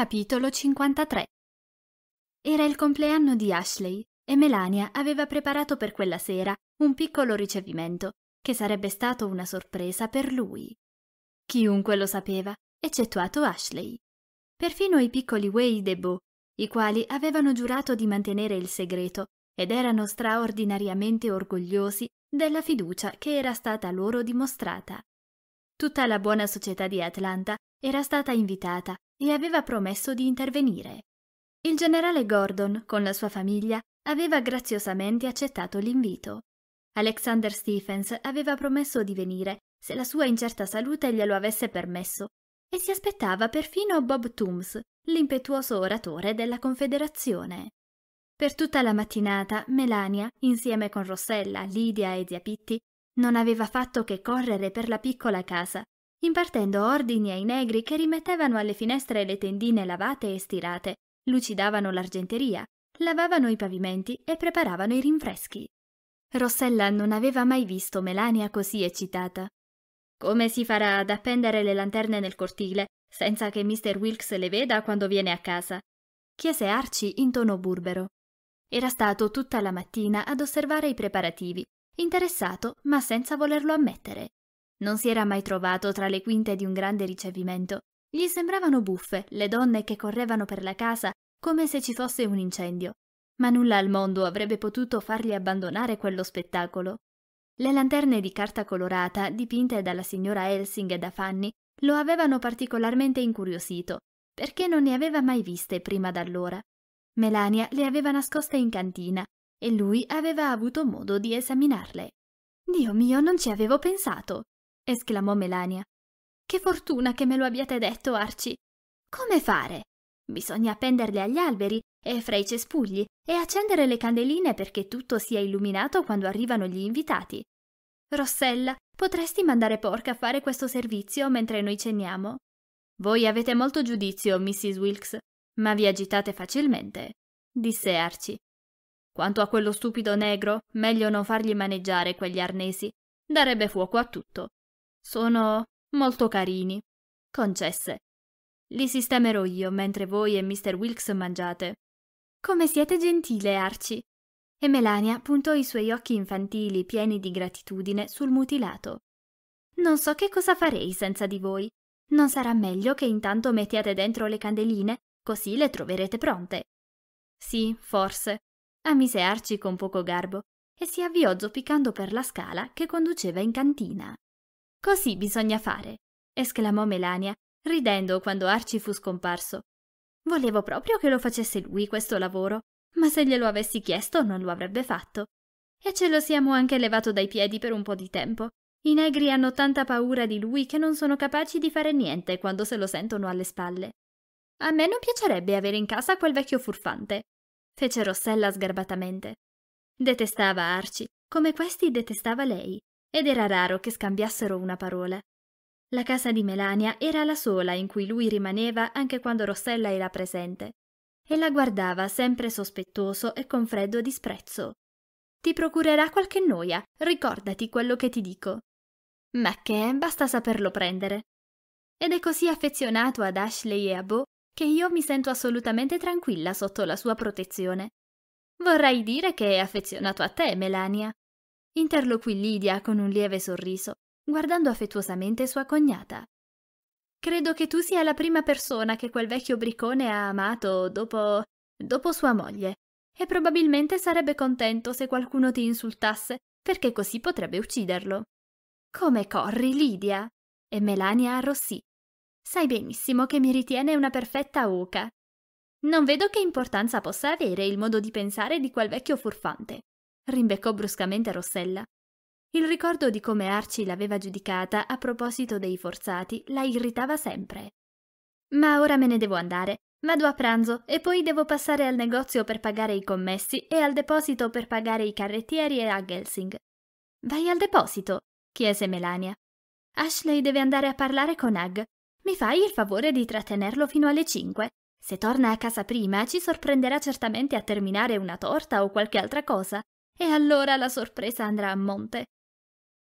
Capitolo 53 Era il compleanno di Ashley e Melania aveva preparato per quella sera un piccolo ricevimento che sarebbe stato una sorpresa per lui. Chiunque lo sapeva, eccettuato Ashley. Perfino i piccoli Wade e Bo, i quali avevano giurato di mantenere il segreto ed erano straordinariamente orgogliosi della fiducia che era stata loro dimostrata. Tutta la buona società di Atlanta era stata invitata e aveva promesso di intervenire. Il generale Gordon, con la sua famiglia, aveva graziosamente accettato l'invito. Alexander Stephens aveva promesso di venire se la sua incerta salute glielo avesse permesso e si aspettava perfino Bob Toombs, l'impetuoso oratore della Confederazione. Per tutta la mattinata Melania, insieme con Rossella, Lydia e Zia Pitti, non aveva fatto che correre per la piccola casa impartendo ordini ai negri che rimettevano alle finestre le tendine lavate e stirate, lucidavano l'argenteria, lavavano i pavimenti e preparavano i rinfreschi. Rossella non aveva mai visto Melania così eccitata. Come si farà ad appendere le lanterne nel cortile senza che Mr. Wilkes le veda quando viene a casa? chiese Archie in tono burbero. Era stato tutta la mattina ad osservare i preparativi, interessato ma senza volerlo ammettere. Non si era mai trovato tra le quinte di un grande ricevimento. Gli sembravano buffe le donne che correvano per la casa come se ci fosse un incendio, ma nulla al mondo avrebbe potuto fargli abbandonare quello spettacolo. Le lanterne di carta colorata, dipinte dalla signora Helsing e da Fanny, lo avevano particolarmente incuriosito, perché non ne aveva mai viste prima d'allora. Melania le aveva nascoste in cantina e lui aveva avuto modo di esaminarle. Dio mio, non ci avevo pensato, esclamò Melania. Che fortuna che me lo abbiate detto, Arci. Come fare? Bisogna appenderle agli alberi e fra i cespugli e accendere le candeline perché tutto sia illuminato quando arrivano gli invitati. Rossella, potresti mandare Porca a fare questo servizio mentre noi ceniamo? Voi avete molto giudizio, Mrs. Wilkes, ma vi agitate facilmente, disse Arci. Quanto a quello stupido negro, meglio non fargli maneggiare quegli arnesi. Darebbe fuoco a tutto. Sono molto carini. Concesse. Li sistemerò io mentre voi e Mr. Wilkes mangiate. Come siete gentile, Arci. E Melania puntò i suoi occhi infantili pieni di gratitudine sul mutilato. Non so che cosa farei senza di voi. Non sarà meglio che intanto mettiate dentro le candeline, così le troverete pronte. Sì, forse, ammise Arci con poco garbo e si avviò zoppicando per la scala che conduceva in cantina. Così bisogna fare, esclamò Melania, ridendo quando Arci fu scomparso. Volevo proprio che lo facesse lui questo lavoro, ma se glielo avessi chiesto non lo avrebbe fatto. E ce lo siamo anche levato dai piedi per un po' di tempo. I negri hanno tanta paura di lui che non sono capaci di fare niente quando se lo sentono alle spalle. A me non piacerebbe avere in casa quel vecchio furfante, fece Rossella sgarbatamente. Detestava Arci, come questi detestava lei, ed era raro che scambiassero una parola. La casa di Melania era la sola in cui lui rimaneva anche quando Rossella era presente, e la guardava sempre sospettoso e con freddo disprezzo. Ti procurerà qualche noia, ricordati quello che ti dico. Ma che basta saperlo prendere. Ed è così affezionato ad Ashley e a Bo che io mi sento assolutamente tranquilla sotto la sua protezione. Vorrei dire che è affezionato a te, Melania. Interloquì Lidia con un lieve sorriso, guardando affettuosamente sua cognata. Credo che tu sia la prima persona che quel vecchio bricone ha amato dopo. dopo sua moglie, e probabilmente sarebbe contento se qualcuno ti insultasse, perché così potrebbe ucciderlo. Come corri, Lidia? E Melania arrossì. Sai benissimo che mi ritiene una perfetta oca. Non vedo che importanza possa avere il modo di pensare di quel vecchio furfante rimbeccò bruscamente Rossella. Il ricordo di come Arci l'aveva giudicata a proposito dei forzati la irritava sempre. Ma ora me ne devo andare. Vado a pranzo e poi devo passare al negozio per pagare i commessi e al deposito per pagare i carrettieri e a Gelsing. Vai al deposito? chiese Melania. Ashley deve andare a parlare con Hag. Mi fai il favore di trattenerlo fino alle cinque. Se torna a casa prima ci sorprenderà certamente a terminare una torta o qualche altra cosa e allora la sorpresa andrà a monte.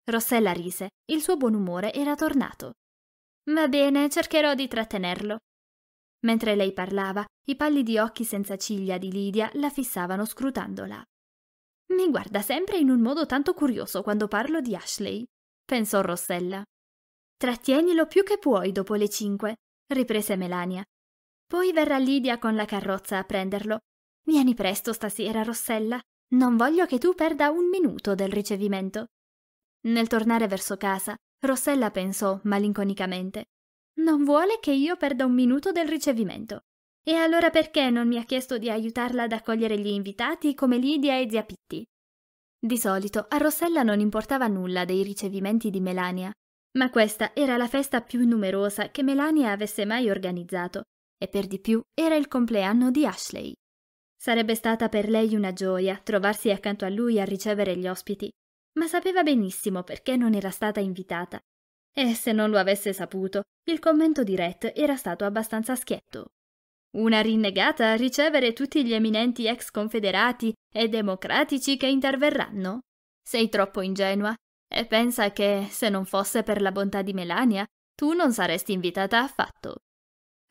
Rossella rise, il suo buon umore era tornato. Va bene, cercherò di trattenerlo. Mentre lei parlava, i pallidi occhi senza ciglia di Lidia la fissavano scrutandola. Mi guarda sempre in un modo tanto curioso quando parlo di Ashley, pensò Rossella. Trattienilo più che puoi dopo le cinque, riprese Melania. Poi verrà Lidia con la carrozza a prenderlo. Vieni presto stasera, Rossella, non voglio che tu perda un minuto del ricevimento. Nel tornare verso casa, Rossella pensò malinconicamente. Non vuole che io perda un minuto del ricevimento. E allora perché non mi ha chiesto di aiutarla ad accogliere gli invitati come Lidia e Zia Pitti? Di solito a Rossella non importava nulla dei ricevimenti di Melania, ma questa era la festa più numerosa che Melania avesse mai organizzato, e per di più era il compleanno di Ashley. Sarebbe stata per lei una gioia trovarsi accanto a lui a ricevere gli ospiti, ma sapeva benissimo perché non era stata invitata. E se non lo avesse saputo, il commento di Rhett era stato abbastanza schietto. Una rinnegata a ricevere tutti gli eminenti ex confederati e democratici che interverranno? Sei troppo ingenua e pensa che, se non fosse per la bontà di Melania, tu non saresti invitata affatto.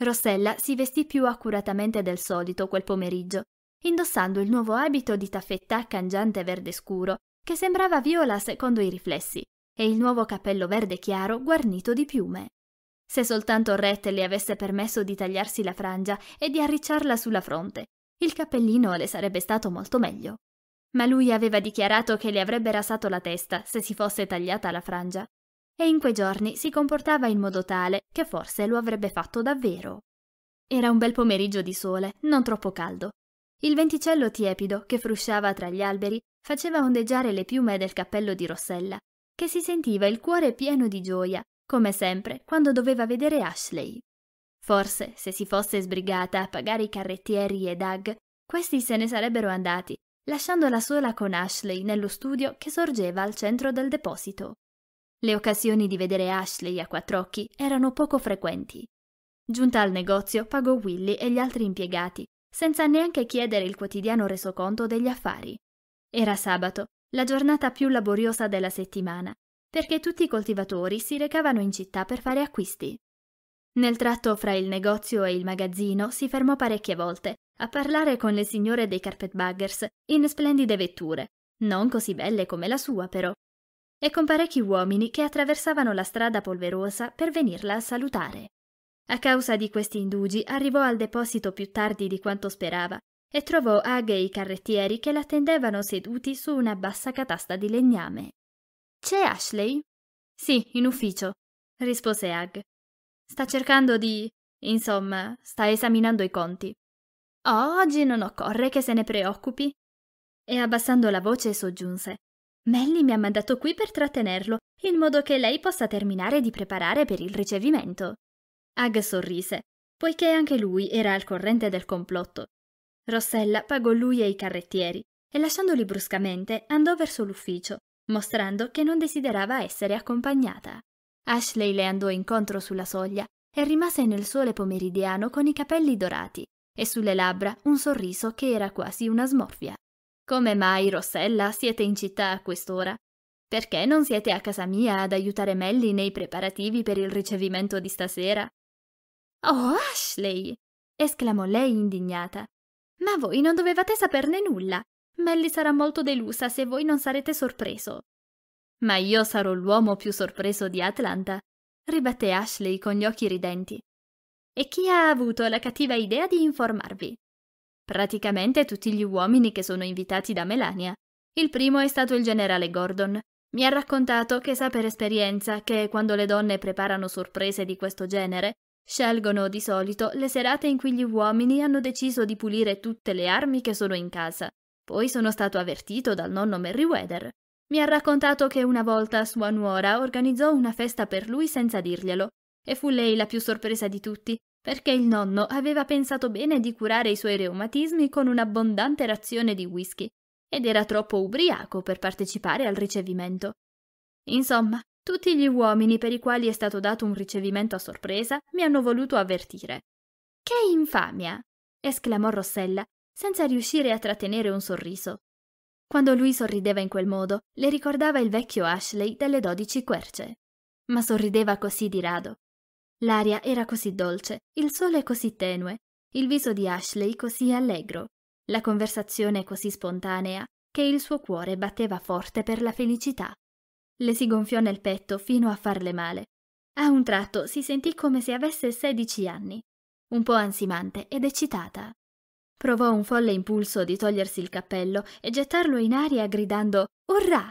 Rossella si vestì più accuratamente del solito quel pomeriggio indossando il nuovo abito di taffettà cangiante verde scuro, che sembrava viola secondo i riflessi, e il nuovo cappello verde chiaro guarnito di piume. Se soltanto Rhett le avesse permesso di tagliarsi la frangia e di arricciarla sulla fronte, il cappellino le sarebbe stato molto meglio. Ma lui aveva dichiarato che le avrebbe rasato la testa se si fosse tagliata la frangia, e in quei giorni si comportava in modo tale che forse lo avrebbe fatto davvero. Era un bel pomeriggio di sole, non troppo caldo, il venticello tiepido che frusciava tra gli alberi faceva ondeggiare le piume del cappello di Rossella, che si sentiva il cuore pieno di gioia, come sempre quando doveva vedere Ashley. Forse, se si fosse sbrigata a pagare i carrettieri e Doug, questi se ne sarebbero andati, lasciandola sola con Ashley nello studio che sorgeva al centro del deposito. Le occasioni di vedere Ashley a quattro occhi erano poco frequenti. Giunta al negozio, pagò Willy e gli altri impiegati senza neanche chiedere il quotidiano resoconto degli affari. Era sabato, la giornata più laboriosa della settimana, perché tutti i coltivatori si recavano in città per fare acquisti. Nel tratto fra il negozio e il magazzino si fermò parecchie volte a parlare con le signore dei carpetbaggers in splendide vetture, non così belle come la sua però, e con parecchi uomini che attraversavano la strada polverosa per venirla a salutare. A causa di questi indugi arrivò al deposito più tardi di quanto sperava e trovò Ag e i carrettieri che l'attendevano seduti su una bassa catasta di legname. C'è Ashley? Sì, in ufficio, rispose Ag. Sta cercando di. insomma, sta esaminando i conti. Oh, oggi non occorre che se ne preoccupi. E abbassando la voce soggiunse. Melly mi ha mandato qui per trattenerlo, in modo che lei possa terminare di preparare per il ricevimento. Hag sorrise, poiché anche lui era al corrente del complotto. Rossella pagò lui e i carrettieri e lasciandoli bruscamente andò verso l'ufficio, mostrando che non desiderava essere accompagnata. Ashley le andò incontro sulla soglia e rimase nel sole pomeridiano con i capelli dorati e sulle labbra un sorriso che era quasi una smorfia. Come mai, Rossella, siete in città a quest'ora? Perché non siete a casa mia ad aiutare Melly nei preparativi per il ricevimento di stasera? Oh, Ashley! esclamò lei indignata. Ma voi non dovevate saperne nulla. Melly sarà molto delusa se voi non sarete sorpreso. Ma io sarò l'uomo più sorpreso di Atlanta, ribatté Ashley con gli occhi ridenti. E chi ha avuto la cattiva idea di informarvi? Praticamente tutti gli uomini che sono invitati da Melania. Il primo è stato il generale Gordon. Mi ha raccontato che sa per esperienza che quando le donne preparano sorprese di questo genere, Scelgono di solito le serate in cui gli uomini hanno deciso di pulire tutte le armi che sono in casa. Poi sono stato avvertito dal nonno Merryweather. Mi ha raccontato che una volta sua nuora organizzò una festa per lui senza dirglielo, e fu lei la più sorpresa di tutti, perché il nonno aveva pensato bene di curare i suoi reumatismi con un'abbondante razione di whisky, ed era troppo ubriaco per partecipare al ricevimento. Insomma, tutti gli uomini per i quali è stato dato un ricevimento a sorpresa mi hanno voluto avvertire. Che infamia! esclamò Rossella, senza riuscire a trattenere un sorriso. Quando lui sorrideva in quel modo, le ricordava il vecchio Ashley delle dodici querce. Ma sorrideva così di rado. L'aria era così dolce, il sole così tenue, il viso di Ashley così allegro, la conversazione così spontanea, che il suo cuore batteva forte per la felicità. Le si gonfiò nel petto fino a farle male. A un tratto si sentì come se avesse sedici anni, un po' ansimante ed eccitata. Provò un folle impulso di togliersi il cappello e gettarlo in aria gridando Urrà!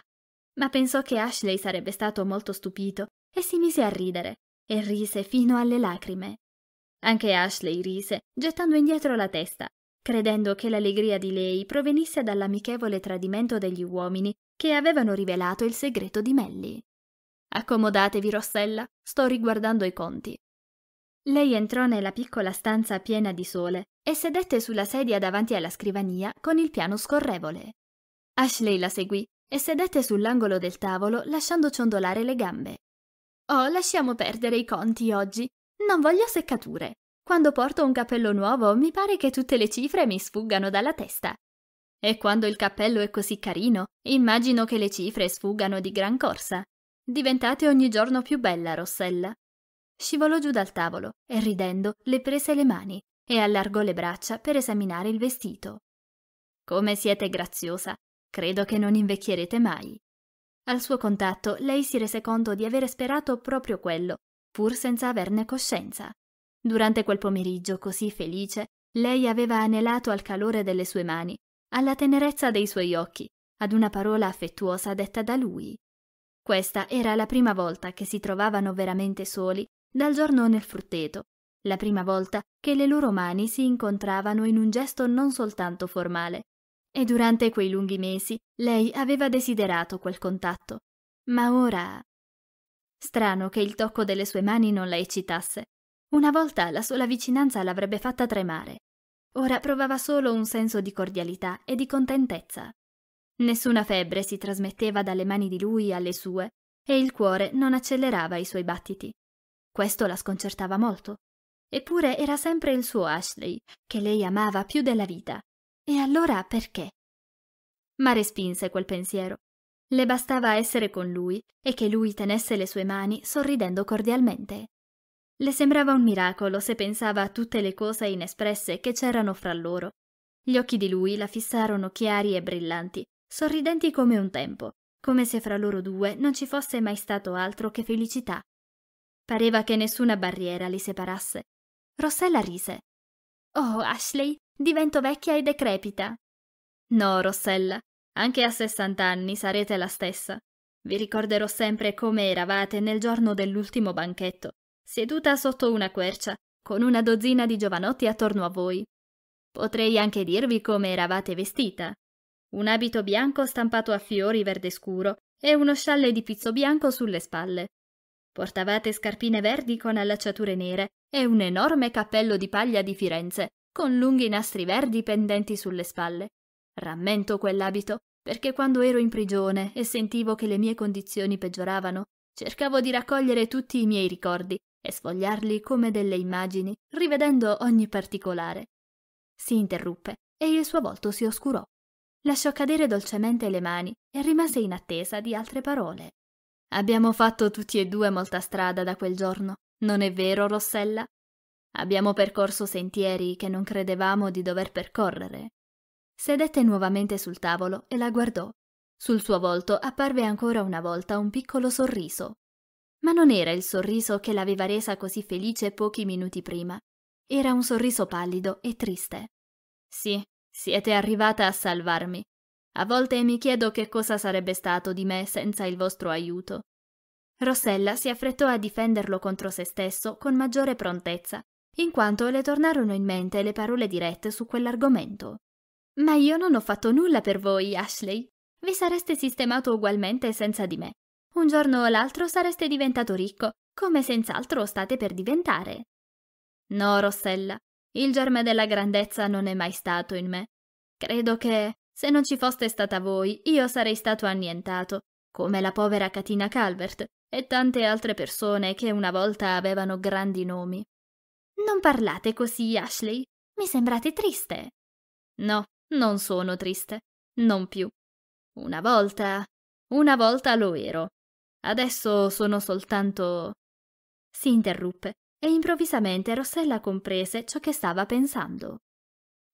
Ma pensò che Ashley sarebbe stato molto stupito e si mise a ridere, e rise fino alle lacrime. Anche Ashley rise, gettando indietro la testa, credendo che l'allegria di lei provenisse dall'amichevole tradimento degli uomini che avevano rivelato il segreto di Melly. Accomodatevi, Rossella, sto riguardando i conti. Lei entrò nella piccola stanza piena di sole e sedette sulla sedia davanti alla scrivania con il piano scorrevole. Ashley la seguì e sedette sull'angolo del tavolo lasciando ciondolare le gambe. Oh, lasciamo perdere i conti oggi. Non voglio seccature. Quando porto un cappello nuovo mi pare che tutte le cifre mi sfuggano dalla testa. E quando il cappello è così carino, immagino che le cifre sfuggano di gran corsa. Diventate ogni giorno più bella, Rossella. Scivolò giù dal tavolo e ridendo le prese le mani e allargò le braccia per esaminare il vestito. Come siete graziosa, credo che non invecchierete mai. Al suo contatto lei si rese conto di avere sperato proprio quello, pur senza averne coscienza. Durante quel pomeriggio così felice, lei aveva anelato al calore delle sue mani alla tenerezza dei suoi occhi, ad una parola affettuosa detta da lui. Questa era la prima volta che si trovavano veramente soli dal giorno nel frutteto, la prima volta che le loro mani si incontravano in un gesto non soltanto formale. E durante quei lunghi mesi lei aveva desiderato quel contatto. Ma ora... Strano che il tocco delle sue mani non la eccitasse. Una volta la sola vicinanza l'avrebbe fatta tremare. Ora provava solo un senso di cordialità e di contentezza. Nessuna febbre si trasmetteva dalle mani di lui alle sue e il cuore non accelerava i suoi battiti. Questo la sconcertava molto. Eppure era sempre il suo Ashley, che lei amava più della vita. E allora perché? Ma respinse quel pensiero. Le bastava essere con lui e che lui tenesse le sue mani sorridendo cordialmente. Le sembrava un miracolo se pensava a tutte le cose inespresse che c'erano fra loro. Gli occhi di lui la fissarono chiari e brillanti, sorridenti come un tempo, come se fra loro due non ci fosse mai stato altro che felicità. Pareva che nessuna barriera li separasse. Rossella rise. Oh, Ashley, divento vecchia e decrepita. No, Rossella, anche a sessant'anni sarete la stessa. Vi ricorderò sempre come eravate nel giorno dell'ultimo banchetto, seduta sotto una quercia, con una dozzina di giovanotti attorno a voi. Potrei anche dirvi come eravate vestita. Un abito bianco stampato a fiori verde scuro e uno scialle di pizzo bianco sulle spalle. Portavate scarpine verdi con allacciature nere e un enorme cappello di paglia di Firenze, con lunghi nastri verdi pendenti sulle spalle. Rammento quell'abito perché quando ero in prigione e sentivo che le mie condizioni peggioravano, cercavo di raccogliere tutti i miei ricordi e sfogliarli come delle immagini, rivedendo ogni particolare. Si interruppe e il suo volto si oscurò. Lasciò cadere dolcemente le mani e rimase in attesa di altre parole. Abbiamo fatto tutti e due molta strada da quel giorno, non è vero, Rossella? Abbiamo percorso sentieri che non credevamo di dover percorrere. Sedette nuovamente sul tavolo e la guardò. Sul suo volto apparve ancora una volta un piccolo sorriso. Ma non era il sorriso che l'aveva resa così felice pochi minuti prima. Era un sorriso pallido e triste. Sì, siete arrivata a salvarmi. A volte mi chiedo che cosa sarebbe stato di me senza il vostro aiuto. Rossella si affrettò a difenderlo contro se stesso con maggiore prontezza, in quanto le tornarono in mente le parole dirette su quell'argomento. Ma io non ho fatto nulla per voi, Ashley. Vi sareste sistemato ugualmente senza di me. Un giorno o l'altro sareste diventato ricco, come senz'altro state per diventare. No, Rossella, il germe della grandezza non è mai stato in me. Credo che, se non ci foste stata voi, io sarei stato annientato, come la povera Katina Calvert e tante altre persone che una volta avevano grandi nomi. Non parlate così, Ashley. Mi sembrate triste. No, non sono triste. Non più. Una volta. Una volta lo ero. Adesso sono soltanto... Si interruppe e improvvisamente Rossella comprese ciò che stava pensando.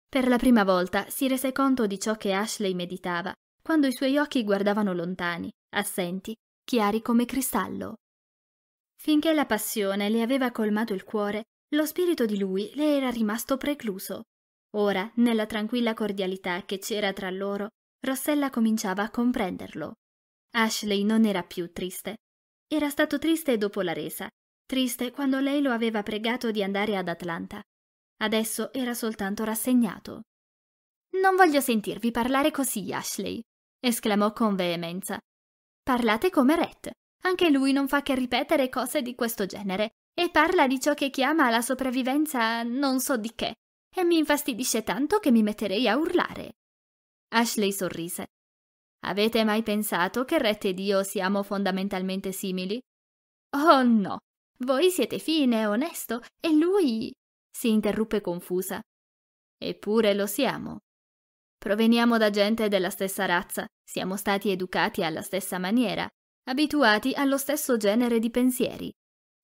Per la prima volta si rese conto di ciò che Ashley meditava quando i suoi occhi guardavano lontani, assenti, chiari come cristallo. Finché la passione le aveva colmato il cuore, lo spirito di lui le era rimasto precluso. Ora, nella tranquilla cordialità che c'era tra loro, Rossella cominciava a comprenderlo. Ashley non era più triste. Era stato triste dopo la resa, triste quando lei lo aveva pregato di andare ad Atlanta. Adesso era soltanto rassegnato. Non voglio sentirvi parlare così, Ashley, esclamò con veemenza. Parlate come Rhett. Anche lui non fa che ripetere cose di questo genere e parla di ciò che chiama la sopravvivenza non so di che, e mi infastidisce tanto che mi metterei a urlare. Ashley sorrise. Avete mai pensato che Retta ed io siamo fondamentalmente simili? Oh no, voi siete fine, onesto, e lui... si interruppe confusa. Eppure lo siamo. Proveniamo da gente della stessa razza, siamo stati educati alla stessa maniera, abituati allo stesso genere di pensieri,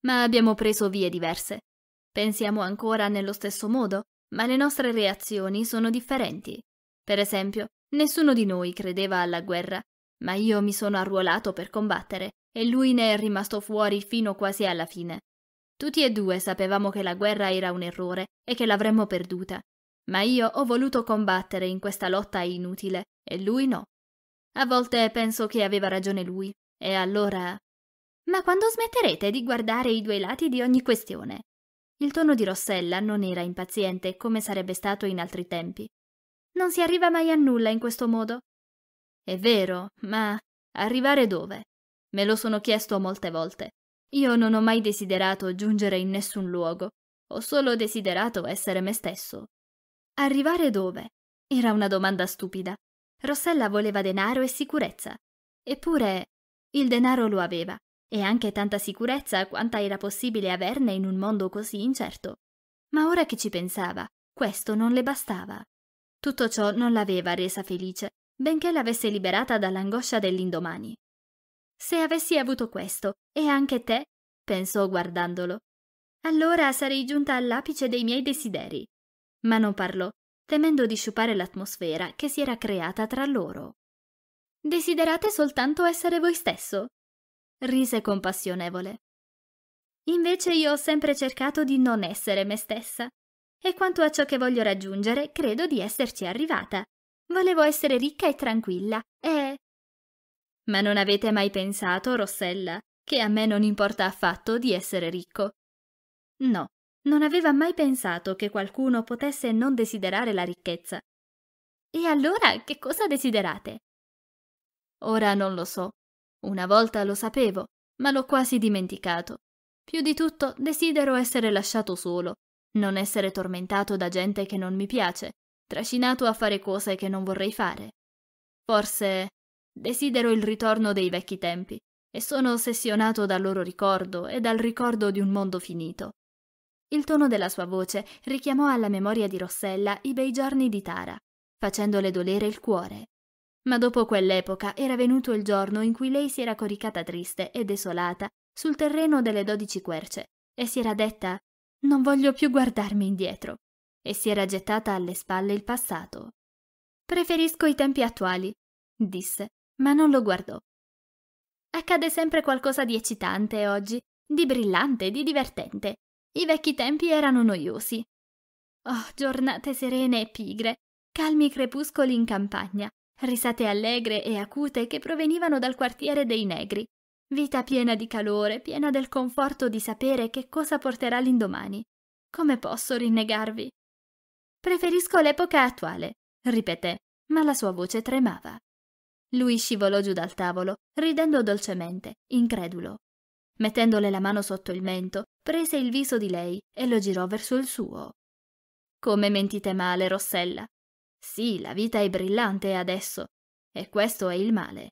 ma abbiamo preso vie diverse. Pensiamo ancora nello stesso modo, ma le nostre reazioni sono differenti. Per esempio, Nessuno di noi credeva alla guerra, ma io mi sono arruolato per combattere e lui ne è rimasto fuori fino quasi alla fine. Tutti e due sapevamo che la guerra era un errore e che l'avremmo perduta, ma io ho voluto combattere in questa lotta inutile e lui no. A volte penso che aveva ragione lui, e allora... Ma quando smetterete di guardare i due lati di ogni questione? Il tono di Rossella non era impaziente come sarebbe stato in altri tempi. Non si arriva mai a nulla in questo modo. È vero, ma arrivare dove? Me lo sono chiesto molte volte. Io non ho mai desiderato giungere in nessun luogo, ho solo desiderato essere me stesso. Arrivare dove? Era una domanda stupida. Rossella voleva denaro e sicurezza. Eppure il denaro lo aveva, e anche tanta sicurezza quanta era possibile averne in un mondo così incerto. Ma ora che ci pensava, questo non le bastava. Tutto ciò non l'aveva resa felice, benché l'avesse liberata dall'angoscia dell'indomani. Se avessi avuto questo, e anche te, pensò guardandolo, allora sarei giunta all'apice dei miei desideri. Ma non parlò, temendo di sciupare l'atmosfera che si era creata tra loro. Desiderate soltanto essere voi stesso? rise compassionevole. Invece io ho sempre cercato di non essere me stessa, e quanto a ciò che voglio raggiungere, credo di esserci arrivata. Volevo essere ricca e tranquilla, e... Ma non avete mai pensato, Rossella, che a me non importa affatto di essere ricco? No, non aveva mai pensato che qualcuno potesse non desiderare la ricchezza. E allora che cosa desiderate? Ora non lo so. Una volta lo sapevo, ma l'ho quasi dimenticato. Più di tutto desidero essere lasciato solo, non essere tormentato da gente che non mi piace, trascinato a fare cose che non vorrei fare. Forse desidero il ritorno dei vecchi tempi e sono ossessionato dal loro ricordo e dal ricordo di un mondo finito. Il tono della sua voce richiamò alla memoria di Rossella i bei giorni di Tara, facendole dolere il cuore. Ma dopo quell'epoca era venuto il giorno in cui lei si era coricata triste e desolata sul terreno delle dodici querce e si era detta non voglio più guardarmi indietro. E si era gettata alle spalle il passato. Preferisco i tempi attuali, disse, ma non lo guardò. Accade sempre qualcosa di eccitante oggi, di brillante, di divertente. I vecchi tempi erano noiosi. Oh, giornate serene e pigre, calmi crepuscoli in campagna, risate allegre e acute che provenivano dal quartiere dei negri, Vita piena di calore, piena del conforto di sapere che cosa porterà l'indomani. Come posso rinnegarvi? Preferisco l'epoca attuale, ripeté, ma la sua voce tremava. Lui scivolò giù dal tavolo, ridendo dolcemente, incredulo. Mettendole la mano sotto il mento, prese il viso di lei e lo girò verso il suo. Come mentite male, Rossella. Sì, la vita è brillante adesso, e questo è il male.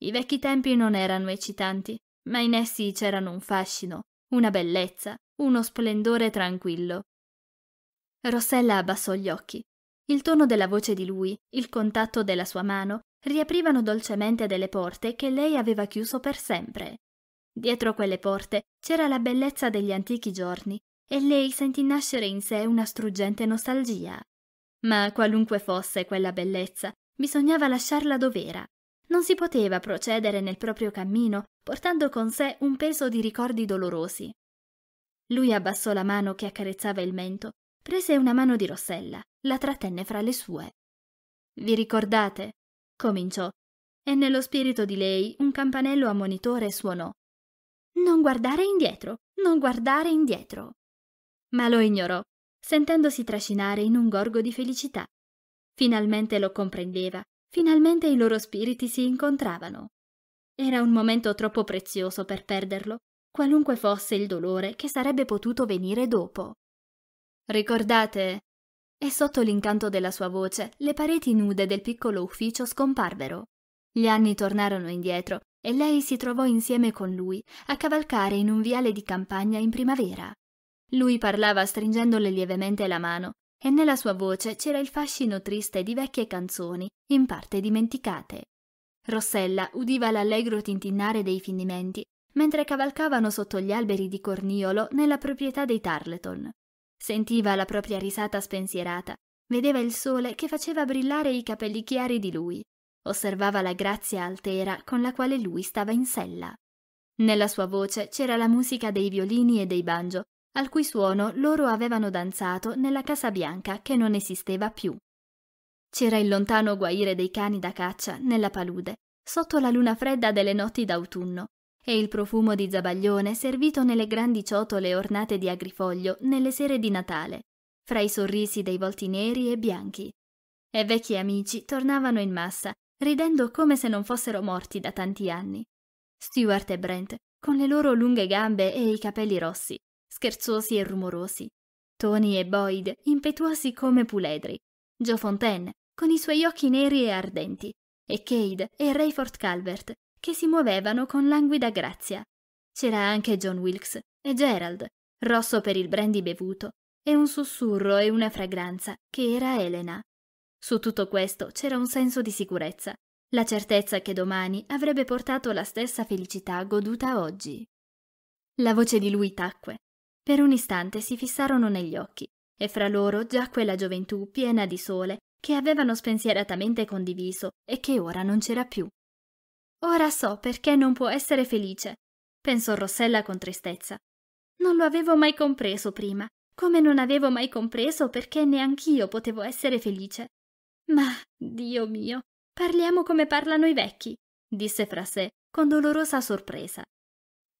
I vecchi tempi non erano eccitanti, ma in essi c'erano un fascino, una bellezza, uno splendore tranquillo. Rossella abbassò gli occhi. Il tono della voce di lui, il contatto della sua mano, riaprivano dolcemente delle porte che lei aveva chiuso per sempre. Dietro quelle porte c'era la bellezza degli antichi giorni e lei sentì nascere in sé una struggente nostalgia. Ma qualunque fosse quella bellezza, bisognava lasciarla dov'era, non si poteva procedere nel proprio cammino portando con sé un peso di ricordi dolorosi. Lui abbassò la mano che accarezzava il mento, prese una mano di Rossella, la trattenne fra le sue. Vi ricordate? cominciò, e nello spirito di lei un campanello ammonitore suonò. Non guardare indietro, non guardare indietro. Ma lo ignorò, sentendosi trascinare in un gorgo di felicità. Finalmente lo comprendeva Finalmente i loro spiriti si incontravano. Era un momento troppo prezioso per perderlo, qualunque fosse il dolore che sarebbe potuto venire dopo. Ricordate? E sotto l'incanto della sua voce, le pareti nude del piccolo ufficio scomparvero. Gli anni tornarono indietro e lei si trovò insieme con lui a cavalcare in un viale di campagna in primavera. Lui parlava stringendole lievemente la mano e nella sua voce c'era il fascino triste di vecchie canzoni, in parte dimenticate. Rossella udiva l'allegro tintinnare dei finimenti mentre cavalcavano sotto gli alberi di corniolo nella proprietà dei Tarleton. Sentiva la propria risata spensierata, vedeva il sole che faceva brillare i capelli chiari di lui, osservava la grazia altera con la quale lui stava in sella. Nella sua voce c'era la musica dei violini e dei banjo al cui suono loro avevano danzato nella Casa Bianca che non esisteva più. C'era il lontano guaire dei cani da caccia nella palude, sotto la luna fredda delle notti d'autunno, e il profumo di zabaglione servito nelle grandi ciotole ornate di agrifoglio nelle sere di Natale, fra i sorrisi dei volti neri e bianchi. E vecchi amici tornavano in massa, ridendo come se non fossero morti da tanti anni. Stuart e Brent, con le loro lunghe gambe e i capelli rossi, scherzosi e rumorosi. Tony e Boyd, impetuosi come puledri. Joe Fontaine, con i suoi occhi neri e ardenti. E Cade e Rayford Calvert, che si muovevano con languida grazia. C'era anche John Wilkes e Gerald, rosso per il brandy bevuto, e un sussurro e una fragranza, che era Elena. Su tutto questo c'era un senso di sicurezza, la certezza che domani avrebbe portato la stessa felicità goduta oggi. La voce di lui tacque, per un istante si fissarono negli occhi, e fra loro già quella gioventù piena di sole che avevano spensieratamente condiviso e che ora non c'era più. Ora so perché non può essere felice, pensò Rossella con tristezza. Non lo avevo mai compreso prima, come non avevo mai compreso perché neanch'io potevo essere felice. Ma, Dio mio, parliamo come parlano i vecchi, disse fra sé con dolorosa sorpresa.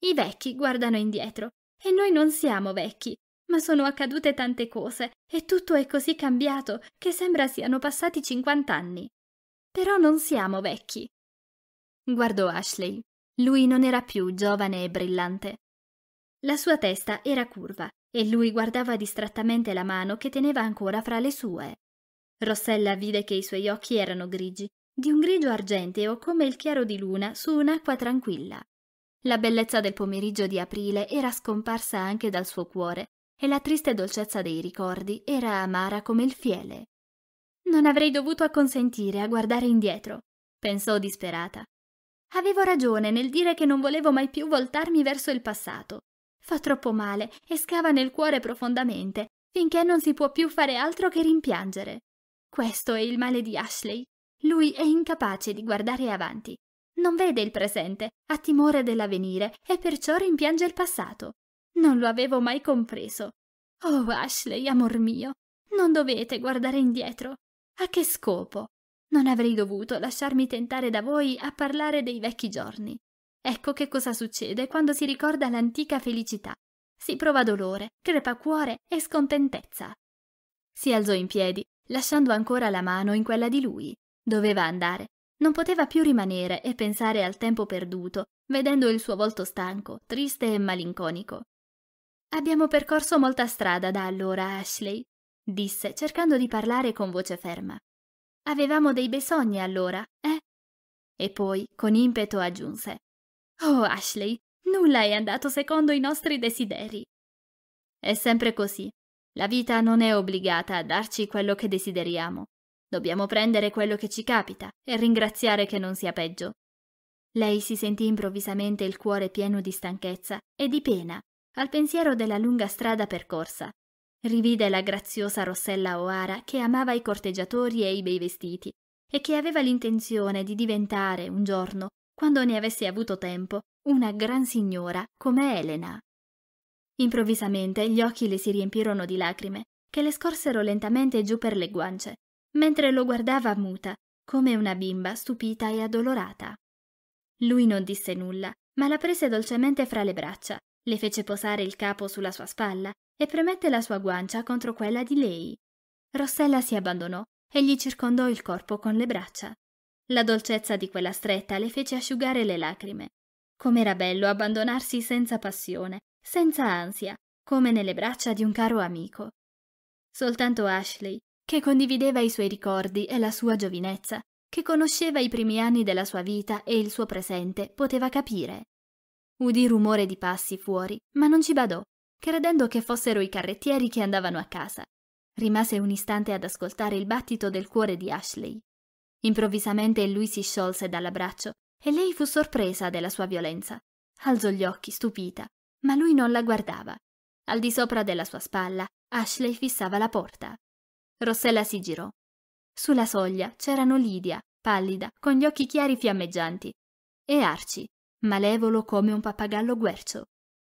I vecchi guardano indietro e noi non siamo vecchi, ma sono accadute tante cose e tutto è così cambiato che sembra siano passati cinquant'anni. Però non siamo vecchi. Guardò Ashley. Lui non era più giovane e brillante. La sua testa era curva e lui guardava distrattamente la mano che teneva ancora fra le sue. Rossella vide che i suoi occhi erano grigi, di un grigio argenteo come il chiaro di luna su un'acqua tranquilla. La bellezza del pomeriggio di aprile era scomparsa anche dal suo cuore e la triste dolcezza dei ricordi era amara come il fiele. Non avrei dovuto acconsentire a guardare indietro, pensò disperata. Avevo ragione nel dire che non volevo mai più voltarmi verso il passato. Fa troppo male e scava nel cuore profondamente, finché non si può più fare altro che rimpiangere. Questo è il male di Ashley. Lui è incapace di guardare avanti. Non vede il presente, ha timore dell'avvenire e perciò rimpiange il passato. Non lo avevo mai compreso. Oh, Ashley, amor mio, non dovete guardare indietro. A che scopo? Non avrei dovuto lasciarmi tentare da voi a parlare dei vecchi giorni. Ecco che cosa succede quando si ricorda l'antica felicità. Si prova dolore, crepacuore e scontentezza. Si alzò in piedi, lasciando ancora la mano in quella di lui. Doveva andare, non poteva più rimanere e pensare al tempo perduto, vedendo il suo volto stanco, triste e malinconico. Abbiamo percorso molta strada da allora, Ashley, disse, cercando di parlare con voce ferma. Avevamo dei bei sogni allora, eh? E poi, con impeto, aggiunse. Oh, Ashley, nulla è andato secondo i nostri desideri. È sempre così. La vita non è obbligata a darci quello che desideriamo. Dobbiamo prendere quello che ci capita e ringraziare che non sia peggio. Lei si sentì improvvisamente il cuore pieno di stanchezza e di pena al pensiero della lunga strada percorsa. Rivide la graziosa Rossella O'Hara che amava i corteggiatori e i bei vestiti e che aveva l'intenzione di diventare un giorno, quando ne avesse avuto tempo, una gran signora come Elena. Improvvisamente gli occhi le si riempirono di lacrime che le scorsero lentamente giù per le guance mentre lo guardava muta, come una bimba stupita e addolorata. Lui non disse nulla, ma la prese dolcemente fra le braccia, le fece posare il capo sulla sua spalla e premette la sua guancia contro quella di lei. Rossella si abbandonò e gli circondò il corpo con le braccia. La dolcezza di quella stretta le fece asciugare le lacrime. Com'era bello abbandonarsi senza passione, senza ansia, come nelle braccia di un caro amico. Soltanto Ashley che condivideva i suoi ricordi e la sua giovinezza, che conosceva i primi anni della sua vita e il suo presente, poteva capire. Udì rumore di passi fuori, ma non ci badò, credendo che fossero i carrettieri che andavano a casa. Rimase un istante ad ascoltare il battito del cuore di Ashley. Improvvisamente lui si sciolse dall'abbraccio e lei fu sorpresa della sua violenza. Alzò gli occhi, stupita, ma lui non la guardava. Al di sopra della sua spalla, Ashley fissava la porta. Rossella si girò. Sulla soglia c'erano Lidia, pallida, con gli occhi chiari fiammeggianti, e Arci, malevolo come un pappagallo guercio.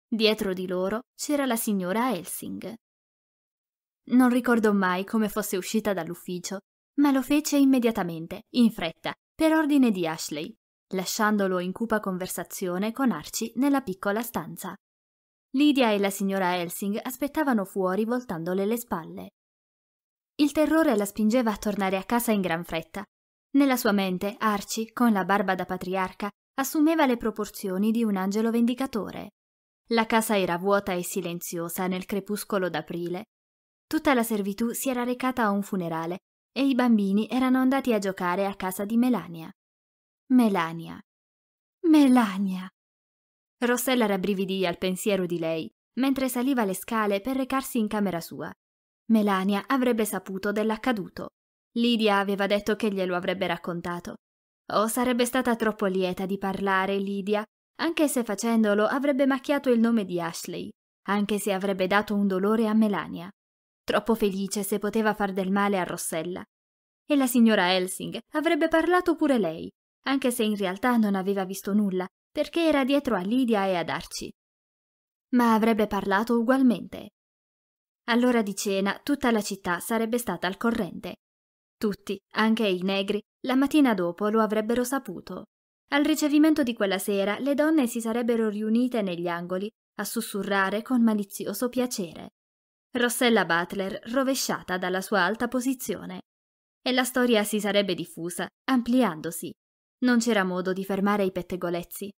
Dietro di loro c'era la signora Helsing. Non ricordo mai come fosse uscita dall'ufficio, ma lo fece immediatamente, in fretta, per ordine di Ashley, lasciandolo in cupa conversazione con Arci nella piccola stanza. Lydia e la signora Helsing aspettavano fuori voltandole le spalle. Il terrore la spingeva a tornare a casa in gran fretta. Nella sua mente, Arci, con la barba da patriarca, assumeva le proporzioni di un angelo vendicatore. La casa era vuota e silenziosa nel crepuscolo d'aprile. Tutta la servitù si era recata a un funerale e i bambini erano andati a giocare a casa di Melania. Melania. Melania. Rossella rabbrividì al pensiero di lei, mentre saliva le scale per recarsi in camera sua. Melania avrebbe saputo dell'accaduto. Lidia aveva detto che glielo avrebbe raccontato. Oh, sarebbe stata troppo lieta di parlare, Lidia, anche se facendolo avrebbe macchiato il nome di Ashley, anche se avrebbe dato un dolore a Melania. Troppo felice se poteva far del male a Rossella. E la signora Helsing avrebbe parlato pure lei, anche se in realtà non aveva visto nulla, perché era dietro a Lidia e ad Arci. Ma avrebbe parlato ugualmente, All'ora di cena tutta la città sarebbe stata al corrente. Tutti, anche i negri, la mattina dopo lo avrebbero saputo. Al ricevimento di quella sera le donne si sarebbero riunite negli angoli a sussurrare con malizioso piacere. Rossella Butler rovesciata dalla sua alta posizione. E la storia si sarebbe diffusa, ampliandosi. Non c'era modo di fermare i pettegolezzi,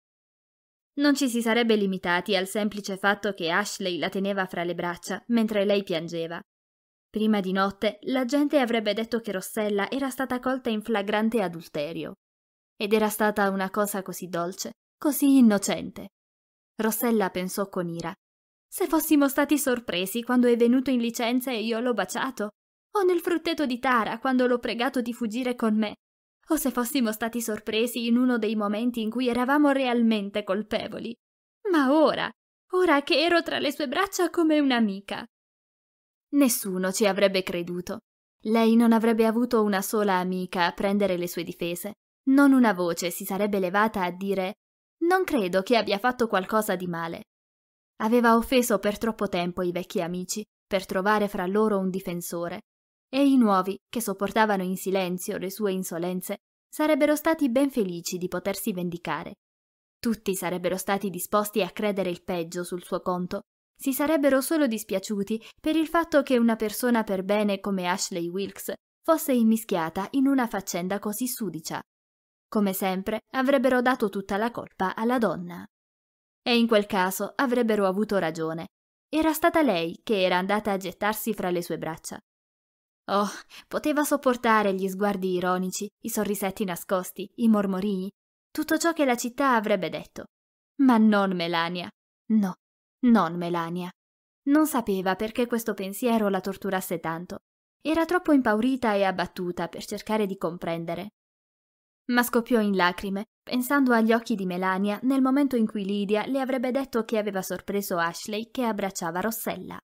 non ci si sarebbe limitati al semplice fatto che Ashley la teneva fra le braccia mentre lei piangeva. Prima di notte la gente avrebbe detto che Rossella era stata colta in flagrante adulterio. Ed era stata una cosa così dolce, così innocente. Rossella pensò con ira. Se fossimo stati sorpresi quando è venuto in licenza e io l'ho baciato, o nel frutteto di Tara quando l'ho pregato di fuggire con me, o se fossimo stati sorpresi in uno dei momenti in cui eravamo realmente colpevoli. Ma ora, ora che ero tra le sue braccia come un'amica. Nessuno ci avrebbe creduto. Lei non avrebbe avuto una sola amica a prendere le sue difese. Non una voce si sarebbe levata a dire Non credo che abbia fatto qualcosa di male. Aveva offeso per troppo tempo i vecchi amici per trovare fra loro un difensore e i nuovi, che sopportavano in silenzio le sue insolenze, sarebbero stati ben felici di potersi vendicare. Tutti sarebbero stati disposti a credere il peggio sul suo conto, si sarebbero solo dispiaciuti per il fatto che una persona per bene come Ashley Wilkes fosse immischiata in una faccenda così sudicia. Come sempre, avrebbero dato tutta la colpa alla donna. E in quel caso avrebbero avuto ragione. Era stata lei che era andata a gettarsi fra le sue braccia. Oh, poteva sopportare gli sguardi ironici, i sorrisetti nascosti, i mormorii, tutto ciò che la città avrebbe detto. Ma non Melania. No, non Melania. Non sapeva perché questo pensiero la torturasse tanto. Era troppo impaurita e abbattuta per cercare di comprendere. Ma scoppiò in lacrime, pensando agli occhi di Melania nel momento in cui Lydia le avrebbe detto che aveva sorpreso Ashley che abbracciava Rossella.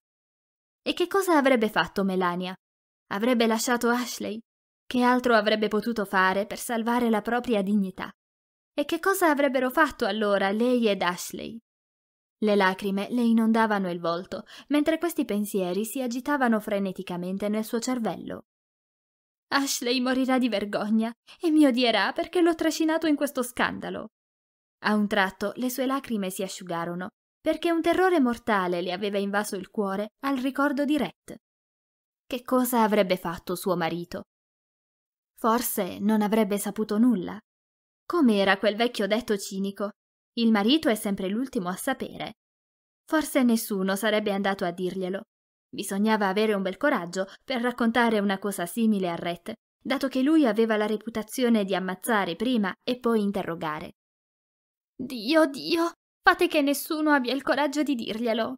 E che cosa avrebbe fatto Melania? Avrebbe lasciato Ashley. Che altro avrebbe potuto fare per salvare la propria dignità? E che cosa avrebbero fatto allora lei ed Ashley? Le lacrime le inondavano il volto, mentre questi pensieri si agitavano freneticamente nel suo cervello. Ashley morirà di vergogna e mi odierà perché l'ho trascinato in questo scandalo. A un tratto le sue lacrime si asciugarono perché un terrore mortale le aveva invaso il cuore al ricordo di Rhett. Che cosa avrebbe fatto suo marito? Forse non avrebbe saputo nulla. Com'era quel vecchio detto cinico? Il marito è sempre l'ultimo a sapere. Forse nessuno sarebbe andato a dirglielo. Bisognava avere un bel coraggio per raccontare una cosa simile a Rhett, dato che lui aveva la reputazione di ammazzare prima e poi interrogare. Dio, Dio, fate che nessuno abbia il coraggio di dirglielo.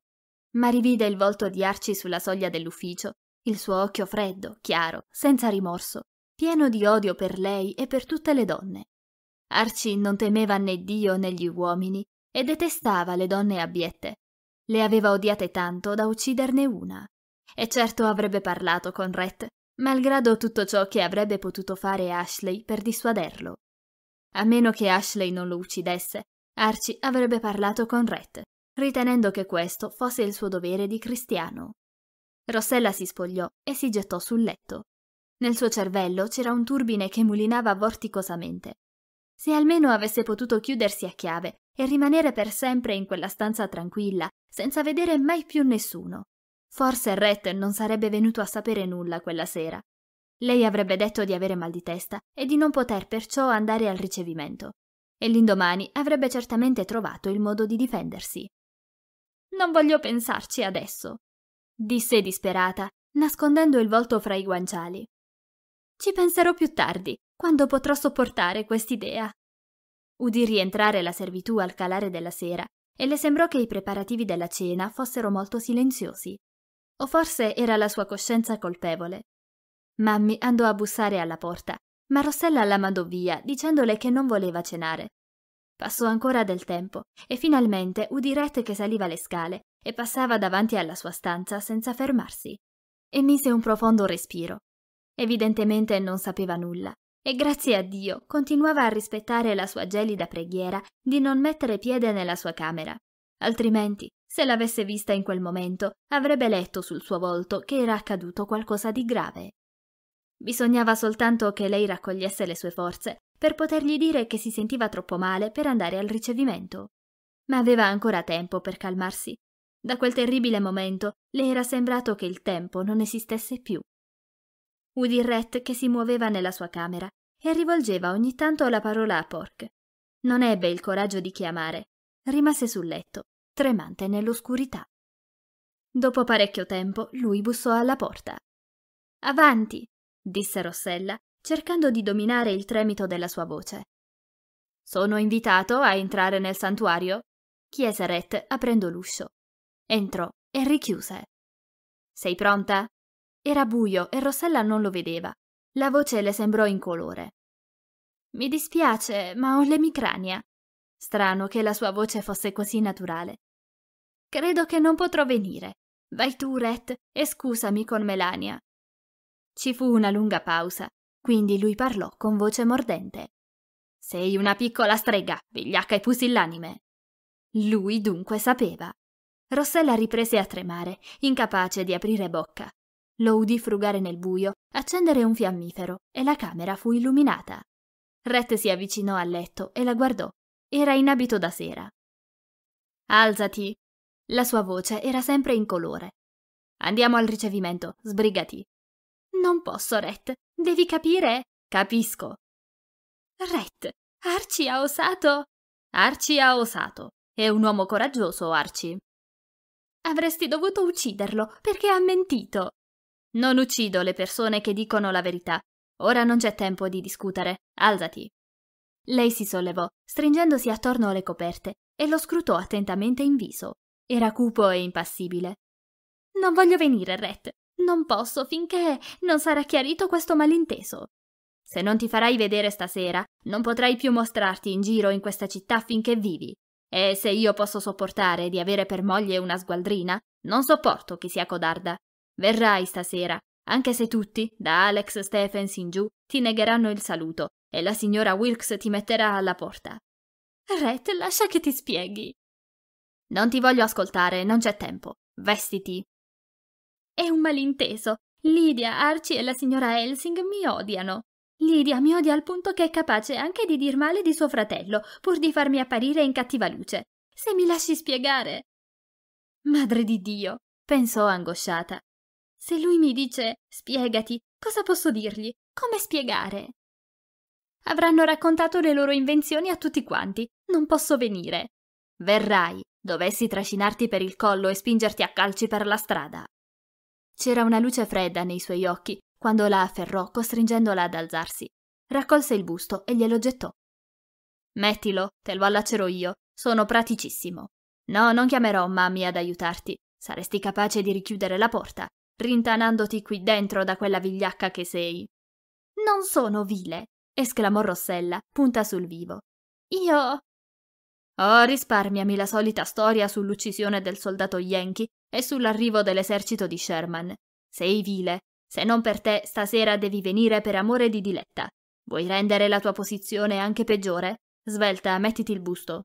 Ma rivide il volto di Arci sulla soglia dell'ufficio il suo occhio freddo, chiaro, senza rimorso, pieno di odio per lei e per tutte le donne. Arci non temeva né Dio né gli uomini e detestava le donne abiette. Le aveva odiate tanto da ucciderne una. E certo avrebbe parlato con Rhett, malgrado tutto ciò che avrebbe potuto fare Ashley per dissuaderlo. A meno che Ashley non lo uccidesse, Arci avrebbe parlato con Rhett, ritenendo che questo fosse il suo dovere di cristiano. Rossella si spogliò e si gettò sul letto. Nel suo cervello c'era un turbine che mulinava vorticosamente. Se almeno avesse potuto chiudersi a chiave e rimanere per sempre in quella stanza tranquilla, senza vedere mai più nessuno. Forse Rhett non sarebbe venuto a sapere nulla quella sera. Lei avrebbe detto di avere mal di testa e di non poter perciò andare al ricevimento. E l'indomani avrebbe certamente trovato il modo di difendersi. Non voglio pensarci adesso, disse disperata, nascondendo il volto fra i guanciali. Ci penserò più tardi, quando potrò sopportare quest'idea. Udì rientrare la servitù al calare della sera e le sembrò che i preparativi della cena fossero molto silenziosi. O forse era la sua coscienza colpevole. Mammy andò a bussare alla porta, ma Rossella la mandò via dicendole che non voleva cenare Passò ancora del tempo e finalmente udì Rhett che saliva le scale e passava davanti alla sua stanza senza fermarsi. Emise un profondo respiro. Evidentemente non sapeva nulla e grazie a Dio continuava a rispettare la sua gelida preghiera di non mettere piede nella sua camera. Altrimenti, se l'avesse vista in quel momento, avrebbe letto sul suo volto che era accaduto qualcosa di grave. Bisognava soltanto che lei raccogliesse le sue forze per potergli dire che si sentiva troppo male per andare al ricevimento. Ma aveva ancora tempo per calmarsi. Da quel terribile momento le era sembrato che il tempo non esistesse più. Udì Rhett che si muoveva nella sua camera e rivolgeva ogni tanto la parola a Pork. Non ebbe il coraggio di chiamare. Rimase sul letto, tremante nell'oscurità. Dopo parecchio tempo lui bussò alla porta. Avanti, disse Rossella cercando di dominare il tremito della sua voce. Sono invitato a entrare nel santuario? chiese Rhett aprendo l'uscio. Entrò e richiuse. Sei pronta? Era buio e Rossella non lo vedeva. La voce le sembrò incolore. Mi dispiace, ma ho l'emicrania. Strano che la sua voce fosse così naturale. Credo che non potrò venire. Vai tu, Rhett, e scusami con Melania. Ci fu una lunga pausa. Quindi lui parlò con voce mordente. Sei una piccola strega, vigliacca e pusillanime. Lui dunque sapeva. Rossella riprese a tremare, incapace di aprire bocca. Lo udì frugare nel buio, accendere un fiammifero e la camera fu illuminata. Rhett si avvicinò al letto e la guardò. Era in abito da sera. Alzati! La sua voce era sempre incolore. Andiamo al ricevimento, sbrigati. Non posso, Rhett. Devi capire? Capisco. Rhett, Arci ha osato. Arci ha osato. È un uomo coraggioso, Arci. Avresti dovuto ucciderlo, perché ha mentito. Non uccido le persone che dicono la verità. Ora non c'è tempo di discutere. Alzati. Lei si sollevò, stringendosi attorno alle coperte, e lo scrutò attentamente in viso. Era cupo e impassibile. Non voglio venire, Rhett. Non posso finché non sarà chiarito questo malinteso. Se non ti farai vedere stasera, non potrai più mostrarti in giro in questa città finché vivi. E se io posso sopportare di avere per moglie una sgualdrina, non sopporto che sia codarda. Verrai stasera, anche se tutti, da Alex Stephens in giù, ti negheranno il saluto e la signora Wilkes ti metterà alla porta. Rhett, lascia che ti spieghi. Non ti voglio ascoltare, non c'è tempo. Vestiti, è un malinteso. Lydia, Archie e la signora Helsing mi odiano. Lydia mi odia al punto che è capace anche di dir male di suo fratello, pur di farmi apparire in cattiva luce. Se mi lasci spiegare. Madre di Dio, pensò angosciata. Se lui mi dice spiegati, cosa posso dirgli? Come spiegare? Avranno raccontato le loro invenzioni a tutti quanti. Non posso venire. Verrai, dovessi trascinarti per il collo e spingerti a calci per la strada. C'era una luce fredda nei suoi occhi quando la afferrò costringendola ad alzarsi. Raccolse il busto e glielo gettò. Mettilo, te lo allacerò io. Sono praticissimo. No, non chiamerò mammi ad aiutarti. Saresti capace di richiudere la porta, rintanandoti qui dentro da quella vigliacca che sei. Non sono vile, esclamò Rossella, punta sul vivo. Io. Oh, risparmiami la solita storia sull'uccisione del soldato Yankee e sull'arrivo dell'esercito di Sherman. Sei vile. Se non per te, stasera devi venire per amore di Diletta. Vuoi rendere la tua posizione anche peggiore? Svelta, mettiti il busto.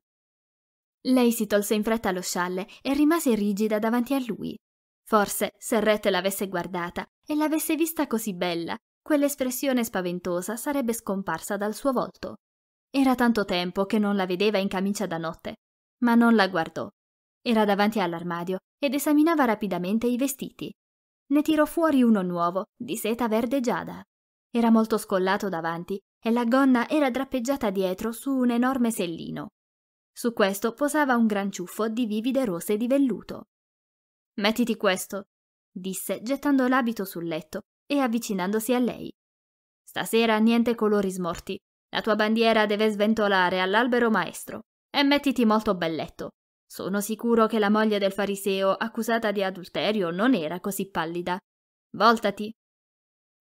Lei si tolse in fretta lo scialle e rimase rigida davanti a lui. Forse, se Rhett l'avesse guardata e l'avesse vista così bella, quell'espressione spaventosa sarebbe scomparsa dal suo volto. Era tanto tempo che non la vedeva in camicia da notte, ma non la guardò. Era davanti all'armadio ed esaminava rapidamente i vestiti. Ne tirò fuori uno nuovo, di seta verde giada. Era molto scollato davanti e la gonna era drappeggiata dietro su un enorme sellino. Su questo posava un gran ciuffo di vivide rose di velluto. Mettiti questo, disse, gettando l'abito sul letto e avvicinandosi a lei. Stasera niente colori smorti. La tua bandiera deve sventolare all'albero maestro. E mettiti molto belletto. Sono sicuro che la moglie del fariseo, accusata di adulterio, non era così pallida. Voltati!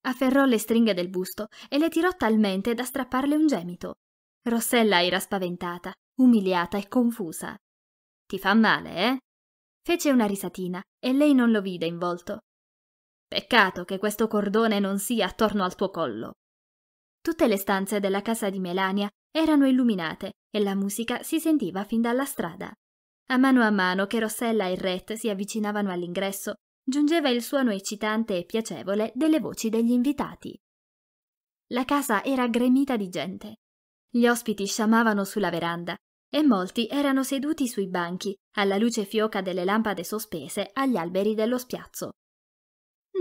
Afferrò le stringhe del busto e le tirò talmente da strapparle un gemito. Rossella era spaventata, umiliata e confusa. Ti fa male, eh? Fece una risatina e lei non lo vide in volto. Peccato che questo cordone non sia attorno al tuo collo. Tutte le stanze della casa di Melania erano illuminate e la musica si sentiva fin dalla strada. A mano a mano che Rossella e Rhett si avvicinavano all'ingresso, giungeva il suono eccitante e piacevole delle voci degli invitati. La casa era gremita di gente. Gli ospiti sciamavano sulla veranda e molti erano seduti sui banchi, alla luce fioca delle lampade sospese agli alberi dello spiazzo.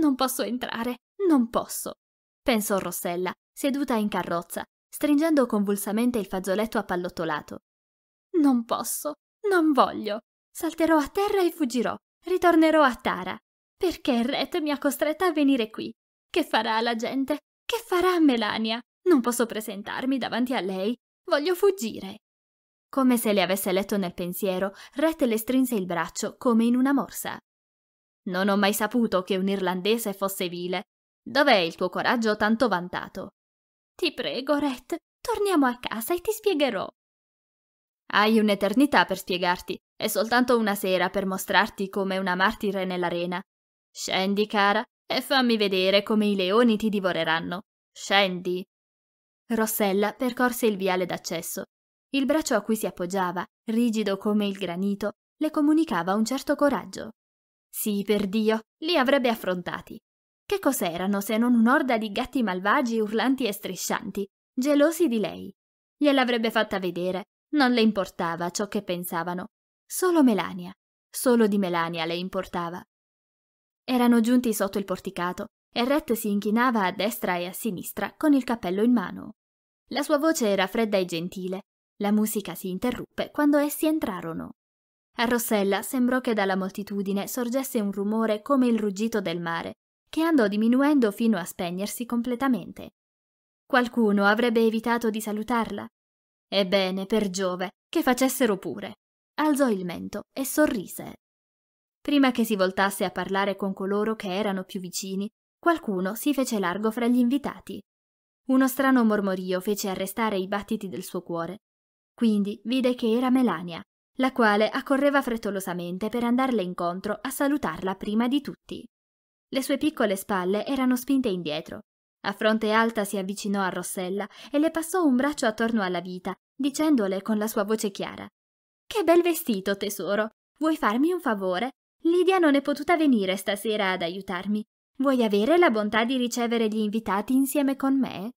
Non posso entrare, non posso, pensò Rossella, seduta in carrozza, stringendo convulsamente il fazzoletto appallottolato. Non posso, non voglio. Salterò a terra e fuggirò. Ritornerò a Tara. Perché Ret mi ha costretta a venire qui. Che farà la gente? Che farà Melania? Non posso presentarmi davanti a lei. Voglio fuggire. Come se le avesse letto nel pensiero, Ret le strinse il braccio come in una morsa. Non ho mai saputo che un irlandese fosse vile. Dov'è il tuo coraggio tanto vantato? Ti prego, Ret, torniamo a casa e ti spiegherò. Hai un'eternità per spiegarti, e soltanto una sera per mostrarti come una martire nell'arena. Scendi, cara, e fammi vedere come i leoni ti divoreranno. Scendi. Rossella percorse il viale d'accesso. Il braccio a cui si appoggiava, rigido come il granito, le comunicava un certo coraggio. Sì, perdio, li avrebbe affrontati. Che cos'erano se non un'orda di gatti malvagi urlanti e striscianti, gelosi di lei? Gliel'avrebbe fatta vedere non le importava ciò che pensavano, solo Melania. Solo di Melania le importava. Erano giunti sotto il porticato e Rhett si inchinava a destra e a sinistra con il cappello in mano. La sua voce era fredda e gentile. La musica si interruppe quando essi entrarono. A Rossella sembrò che dalla moltitudine sorgesse un rumore come il ruggito del mare, che andò diminuendo fino a spegnersi completamente. Qualcuno avrebbe evitato di salutarla, Ebbene, per Giove, che facessero pure. Alzò il mento e sorrise. Prima che si voltasse a parlare con coloro che erano più vicini, qualcuno si fece largo fra gli invitati. Uno strano mormorio fece arrestare i battiti del suo cuore. Quindi vide che era Melania, la quale accorreva frettolosamente per andarle incontro a salutarla prima di tutti. Le sue piccole spalle erano spinte indietro a fronte alta si avvicinò a Rossella e le passò un braccio attorno alla vita, dicendole con la sua voce chiara: Che bel vestito, tesoro! Vuoi farmi un favore? Lidia non è potuta venire stasera ad aiutarmi. Vuoi avere la bontà di ricevere gli invitati insieme con me?